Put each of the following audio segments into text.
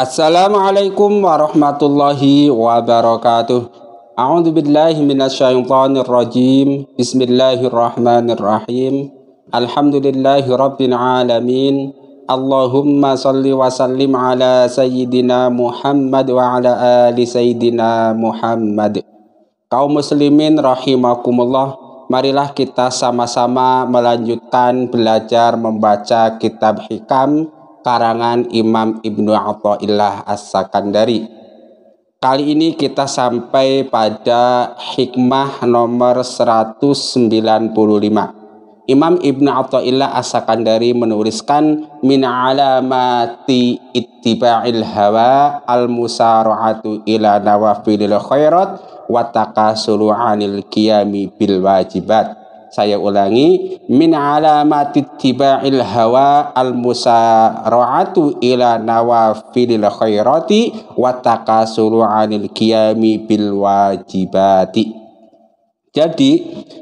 Assalamualaikum warahmatullahi wabarakatuh. A'udzu billahi minasyaitonir rajim. Bismillahirrahmanirrahim. Alhamdulillahi rabbil alamin. Allahumma shalli wa sallim ala sayyidina Muhammad wa ala ali sayyidina Muhammad. Kaum muslimin rahimakumullah, marilah kita sama-sama melanjutkan belajar membaca kitab hikam karangan Imam Ibnu Athaillah As-Sakandari. Kali ini kita sampai pada hikmah nomor 195. Imam Ibnu Athaillah As-Sakandari menuliskan min alamati ittiba'il hawa al-musara'atu ila nawafilil khairat wa takasulu 'anil qiyami bil wajibat. Saya ulangi min alamati tibail hawa al musara'atu ila nawafilil khairati wa takasulu anil qiyami bil wajibati. Jadi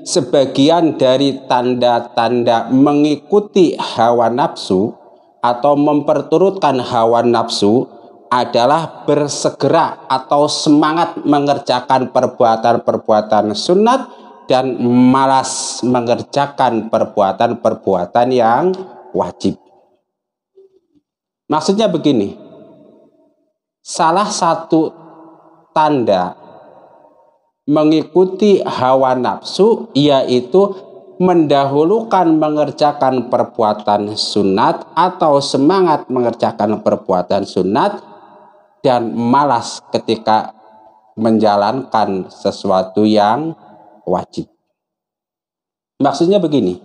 sebagian dari tanda-tanda mengikuti hawa nafsu atau memperturutkan hawa nafsu adalah bersegera atau semangat mengerjakan perbuatan-perbuatan sunat dan malas mengerjakan perbuatan-perbuatan yang wajib. Maksudnya begini, salah satu tanda mengikuti hawa nafsu yaitu mendahulukan mengerjakan perbuatan sunat atau semangat mengerjakan perbuatan sunat dan malas ketika menjalankan sesuatu yang wajib. Maksudnya begini,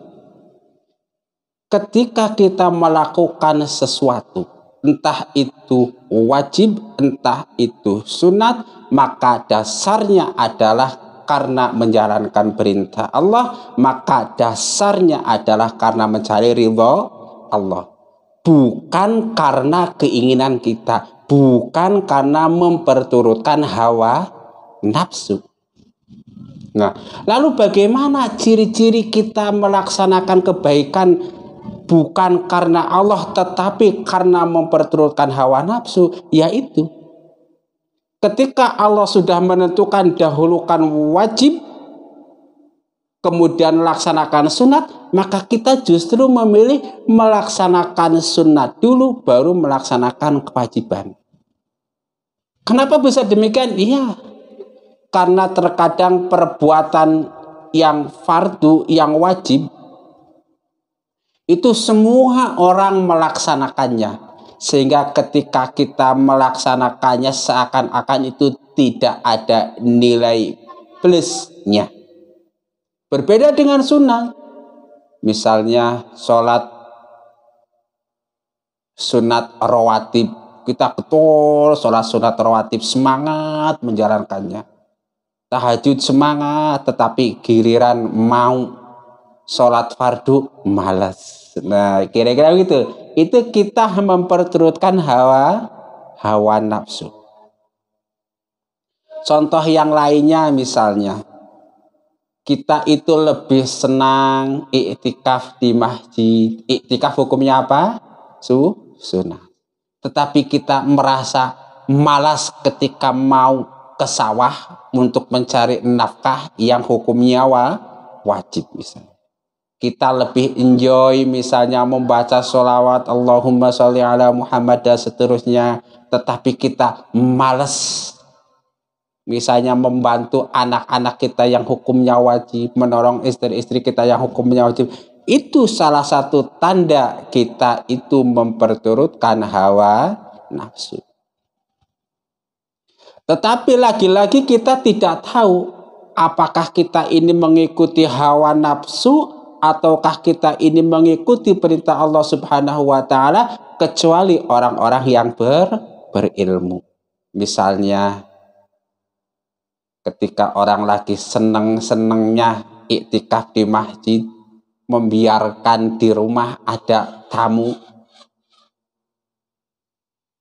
ketika kita melakukan sesuatu, entah itu wajib, entah itu sunat, maka dasarnya adalah karena menjalankan perintah Allah, maka dasarnya adalah karena mencari ridho Allah. Bukan karena keinginan kita, bukan karena memperturutkan hawa nafsu. Nah, lalu bagaimana ciri-ciri kita melaksanakan kebaikan bukan karena Allah tetapi karena memperturutkan hawa nafsu? Yaitu ketika Allah sudah menentukan dahulukan wajib kemudian laksanakan sunat, maka kita justru memilih melaksanakan sunat dulu, baru melaksanakan kewajiban. Kenapa bisa demikian? Iya, karena terkadang perbuatan yang fardu, yang wajib, itu semua orang melaksanakannya. Sehingga ketika kita melaksanakannya seakan-akan itu tidak ada nilai plusnya. Berbeda dengan sunnah. Misalnya sholat sunat rawatib. Kita betul sholat sunat rawatib semangat menjalankannya tahajud semangat tetapi giliran mau sholat fardu malas nah kira-kira gitu itu kita memperturutkan hawa hawa nafsu contoh yang lainnya misalnya kita itu lebih senang iktikaf di masjid iktikaf hukumnya apa su sunnah tetapi kita merasa malas ketika mau ke sawah untuk mencari nafkah yang hukum nyawa wajib misalnya. Kita lebih enjoy misalnya membaca sholawat Allahumma sholli ala Muhammad dan seterusnya. Tetapi kita males misalnya membantu anak-anak kita yang hukumnya wajib, menolong istri-istri kita yang hukumnya wajib. Itu salah satu tanda kita itu memperturutkan hawa nafsu. Tetapi lagi-lagi kita tidak tahu apakah kita ini mengikuti hawa nafsu ataukah kita ini mengikuti perintah Allah Subhanahu wa taala kecuali orang-orang yang ber, berilmu. Misalnya ketika orang lagi seneng-senengnya iktikaf di masjid membiarkan di rumah ada tamu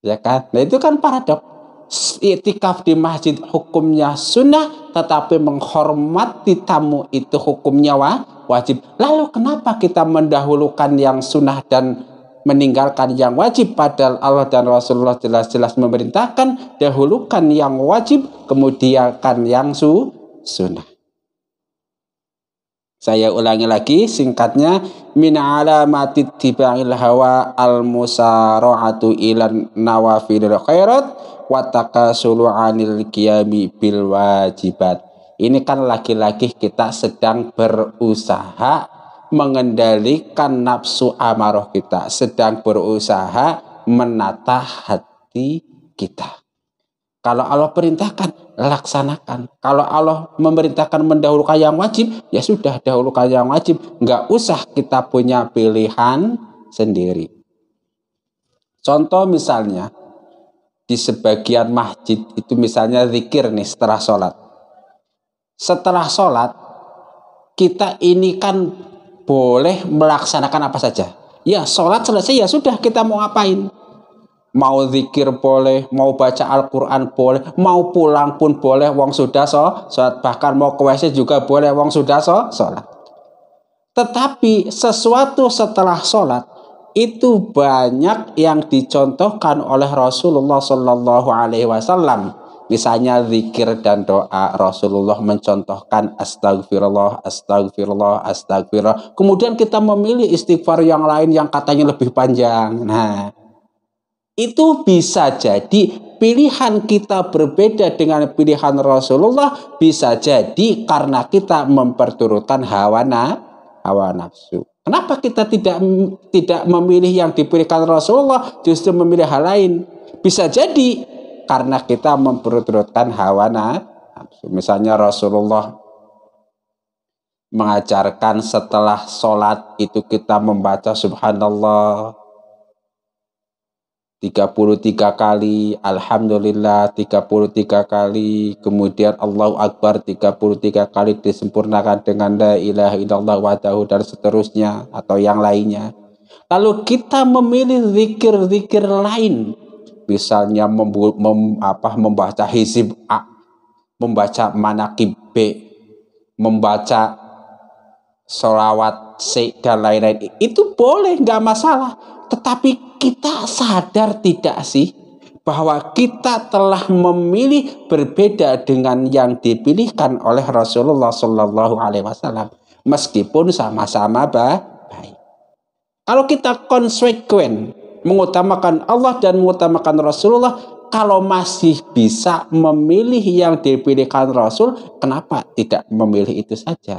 ya kan nah itu kan paradoks itikaf di masjid hukumnya sunnah tetapi menghormati tamu itu hukumnya wa, wajib. Lalu kenapa kita mendahulukan yang sunnah dan meninggalkan yang wajib padahal Allah dan Rasulullah jelas-jelas memerintahkan dahulukan yang wajib kemudian yang su sunnah. Saya ulangi lagi singkatnya min alamatit tibail hawa al musara'atu ilan nawafilil khairat wa takasulu anil qiyami bil wajibat. Ini kan laki-laki kita sedang berusaha mengendalikan nafsu amarah kita, sedang berusaha menata hati kita. Kalau Allah perintahkan, laksanakan. Kalau Allah memerintahkan mendahulukan yang wajib, ya sudah dahulukan yang wajib. Enggak usah kita punya pilihan sendiri. Contoh misalnya, di sebagian masjid itu misalnya zikir nih setelah sholat. Setelah sholat, kita ini kan boleh melaksanakan apa saja. Ya sholat selesai ya sudah kita mau ngapain mau zikir boleh, mau baca Al-Quran boleh, mau pulang pun boleh, wong sudah so, sholat. Bahkan mau ke WC juga boleh, wong sudah so, sholat. Tetapi sesuatu setelah sholat, itu banyak yang dicontohkan oleh Rasulullah Shallallahu Alaihi Wasallam. Misalnya zikir dan doa Rasulullah mencontohkan astagfirullah, astagfirullah, astagfirullah. Kemudian kita memilih istighfar yang lain yang katanya lebih panjang. Nah, itu bisa jadi pilihan kita berbeda dengan pilihan Rasulullah bisa jadi karena kita memperturutkan hawa, hawa nafsu. Kenapa kita tidak tidak memilih yang dipilihkan Rasulullah justru memilih hal lain? Bisa jadi karena kita memperturutkan hawa nafsu. Misalnya Rasulullah mengajarkan setelah sholat itu kita membaca subhanallah, 33 kali, Alhamdulillah 33 kali, kemudian Allahu Akbar 33 kali disempurnakan dengan La ilaha illallah wadahu dan seterusnya atau yang lainnya. Lalu kita memilih zikir-zikir lain, misalnya mem, mem, apa, membaca hizib A, membaca manakib B, membaca sholawat C dan lain-lain. Itu boleh, nggak masalah tetapi kita sadar tidak sih bahwa kita telah memilih berbeda dengan yang dipilihkan oleh Rasulullah Shallallahu Alaihi Wasallam, meskipun sama-sama baik. Kalau kita konsekuen mengutamakan Allah dan mengutamakan Rasulullah, kalau masih bisa memilih yang dipilihkan Rasul, kenapa tidak memilih itu saja?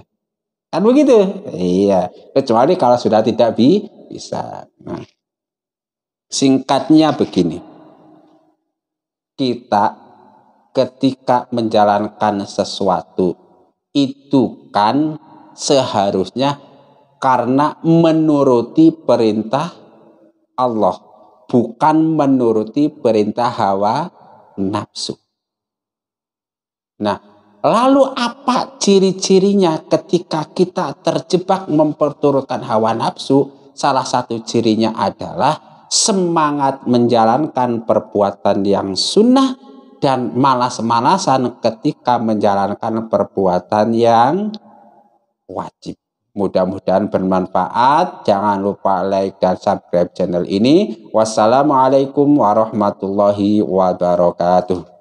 Kan begitu? Iya, kecuali kalau sudah tidak bisa. Nah. Singkatnya begini. Kita ketika menjalankan sesuatu itu kan seharusnya karena menuruti perintah Allah, bukan menuruti perintah hawa nafsu. Nah, lalu apa ciri-cirinya ketika kita terjebak memperturutkan hawa nafsu? Salah satu cirinya adalah semangat menjalankan perbuatan yang sunnah dan malas-malasan ketika menjalankan perbuatan yang wajib. Mudah-mudahan bermanfaat. Jangan lupa like dan subscribe channel ini. Wassalamualaikum warahmatullahi wabarakatuh.